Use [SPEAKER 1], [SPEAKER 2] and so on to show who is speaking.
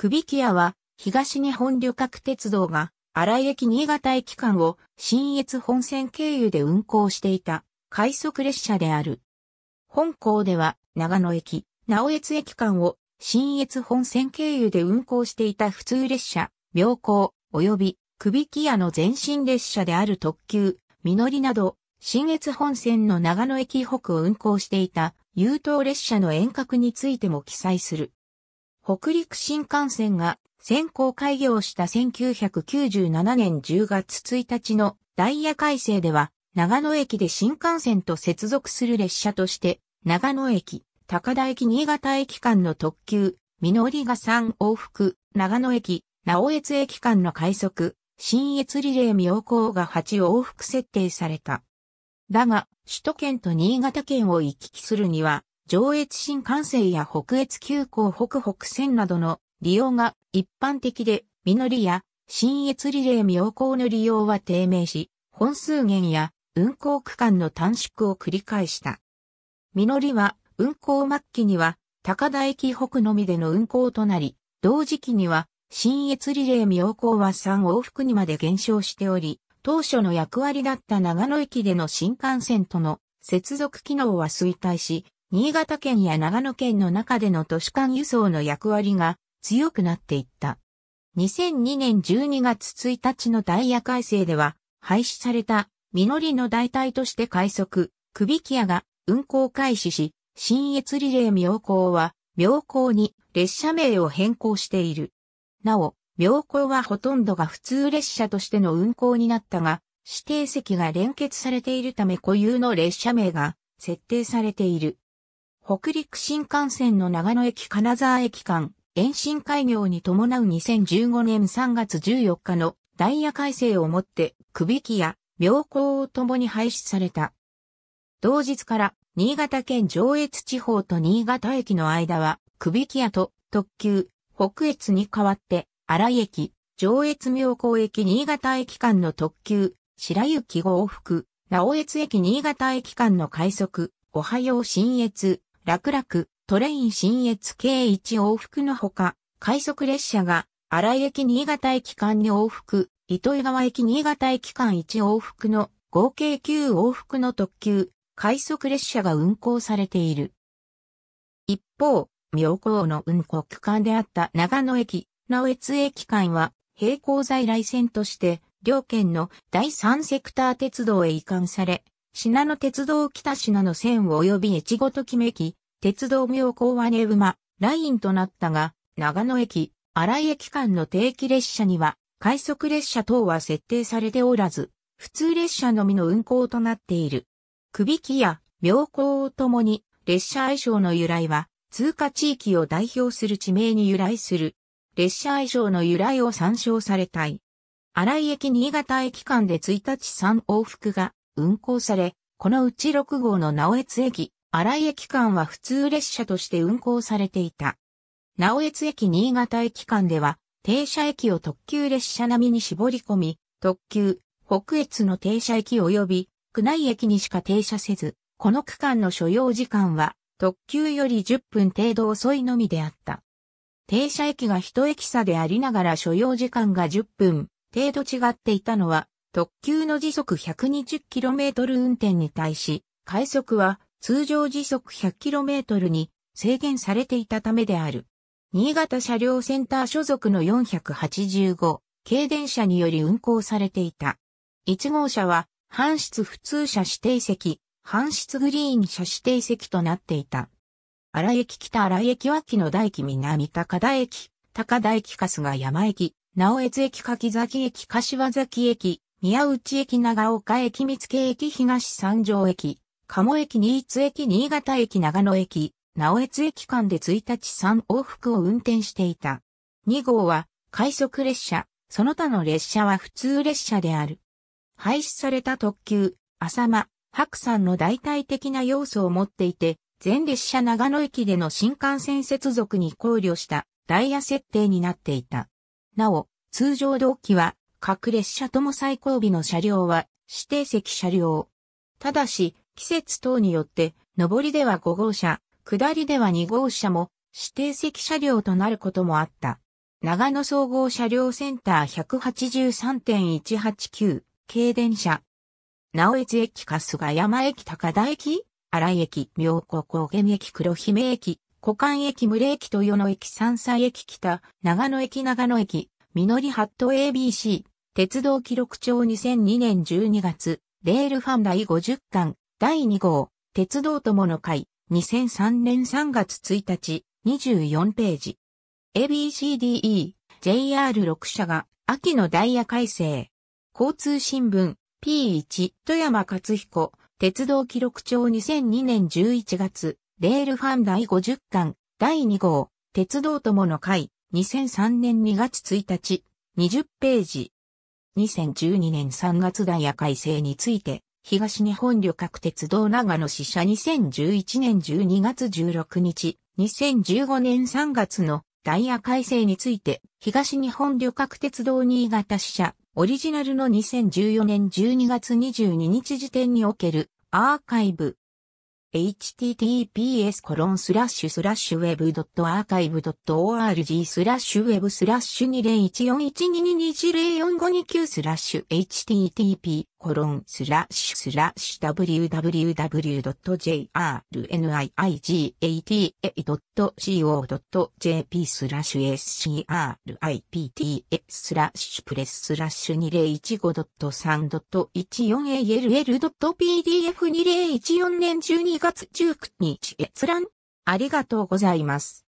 [SPEAKER 1] クビキアは、東日本旅客鉄道が、荒井駅新潟駅間を、新越本線経由で運行していた、快速列車である。本校では、長野駅、直越駅間を、新越本線経由で運行していた普通列車、妙高、及び、クビキアの前身列車である特急、みのりなど、新越本線の長野駅北を運行していた、優等列車の遠隔についても記載する。北陸新幹線が先行開業した1997年10月1日のダイヤ改正では、長野駅で新幹線と接続する列車として、長野駅、高田駅新潟駅間の特急、みのりが3往復、長野駅、直越駅間の快速、新越リレー妙高が8往復設定された。だが、首都圏と新潟県を行き来するには、上越新幹線や北越急行北北線などの利用が一般的で、実りや新越リレー妙高の利用は低迷し、本数減や運行区間の短縮を繰り返した。実りは運行末期には高田駅北のみでの運行となり、同時期には新越リレー妙高は3往復にまで減少しており、当初の役割だった長野駅での新幹線との接続機能は衰退し、新潟県や長野県の中での都市間輸送の役割が強くなっていった。2002年12月1日のダイヤ改正では、廃止された、実りの代替として快速、クビキアが運行開始し、新越リレー妙高は、妙高に列車名を変更している。なお、妙高はほとんどが普通列車としての運行になったが、指定席が連結されているため固有の列車名が設定されている。北陸新幹線の長野駅金沢駅間、延伸開業に伴う2015年3月14日のダイヤ改正をもって、区引きや病行を共に廃止された。同日から、新潟県上越地方と新潟駅の間は、区引き屋と特急、北越に代わって、荒井駅、上越妙高駅新潟駅間の特急、白雪往復、直越駅新潟駅間の快速、おはよう新越、楽々、トレイン新越計1往復のほか、快速列車が、荒井駅新潟駅間2往復、糸魚川駅新潟駅間1往復の合計9往復の特急、快速列車が運行されている。一方、妙高の運行区間であった長野駅、直越駅間は、並行在来線として、両県の第三セクター鉄道へ移管され、品の鉄道北品の線及び越後と決めき、鉄道妙高はね馬、ラインとなったが、長野駅、荒井駅間の定期列車には、快速列車等は設定されておらず、普通列車のみの運行となっている。くびきや妙高をともに、列車愛称の由来は、通過地域を代表する地名に由来する。列車愛称の由来を参照されたい。荒井駅新潟駅間で1日3往復が運行され、このうち6号の直江津駅、荒井駅間は普通列車として運行されていた。直江津駅新潟駅間では、停車駅を特急列車並みに絞り込み、特急、北越の停車駅及び、宮内駅にしか停車せず、この区間の所要時間は、特急より10分程度遅いのみであった。停車駅が1駅差でありながら所要時間が10分程度違っていたのは、特急の時速 120km 運転に対し、快速は通常時速 100km に制限されていたためである。新潟車両センター所属の485軽電車により運行されていた。1号車は、半室普通車指定席、半室グリーン車指定席となっていた。荒駅北荒駅脇の大駅南高田駅、高田駅春日山駅、直江津駅柿崎駅柏崎駅、宮内駅長岡駅三月駅東三条駅、鴨駅新津駅新潟駅長野駅、直越駅間で1日3往復を運転していた。2号は快速列車、その他の列車は普通列車である。廃止された特急、浅間、白山の代替的な要素を持っていて、全列車長野駅での新幹線接続に考慮したダイヤ設定になっていた。なお、通常同期は各列車とも最後尾の車両は指定席車両。ただし、季節等によって、上りでは5号車、下りでは2号車も指定席車両となることもあった。長野総合車両センター183.189、軽電車。直江津駅春日山駅高田駅荒井駅、妙高高原駅、黒姫駅、古館駅、群れ駅、豊野駅、山歳駅、北、長野駅、長野駅、実りハット ABC、鉄道記録帳2002年12月、レールファン第50巻、第2号、鉄道友の会、2003年3月1日、24ページ。ABCDE、JR6 社が、秋のダイヤ改正。交通新聞、P1、富山勝彦、鉄道記録帳2002年11月、レールファン第50巻、第2号、鉄道友の会、2003年2月1日、20ページ。2012年3月ダイヤ改正について、東日本旅客鉄道長野支社2011年12月16日、2015年3月のダイヤ改正について、東日本旅客鉄道新潟支社、オリジナルの2014年12月22日時点におけるアーカイブ、https コロンスラッシュスラッシュウェブドットアーカイブドット org スラッシュウェブスラッシュ201412220452スラッシュ http コロンスラッシュスラッシュ www.jrniigata.co.jp スラッシュ scripts スラッシュプレススラッシュ 2015.3.14all.pdf2014 年12月19日閲覧ありがとうございます。